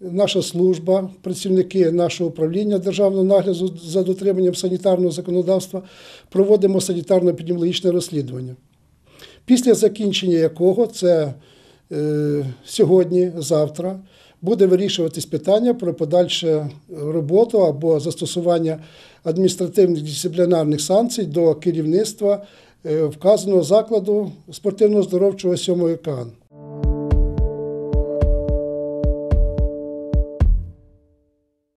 наша служба, працівники нашого управління державного нагляду за дотриманням санітарного законодавства проводимо санітарно-епідеміологічне розслідування, після закінчення якого це е, сьогодні, завтра. Буде вирішуватись питання про подальшу роботу або застосування адміністративних дисциплінарних санкцій до керівництва е, вказаного закладу спортивно-здоровчого 7 КАН.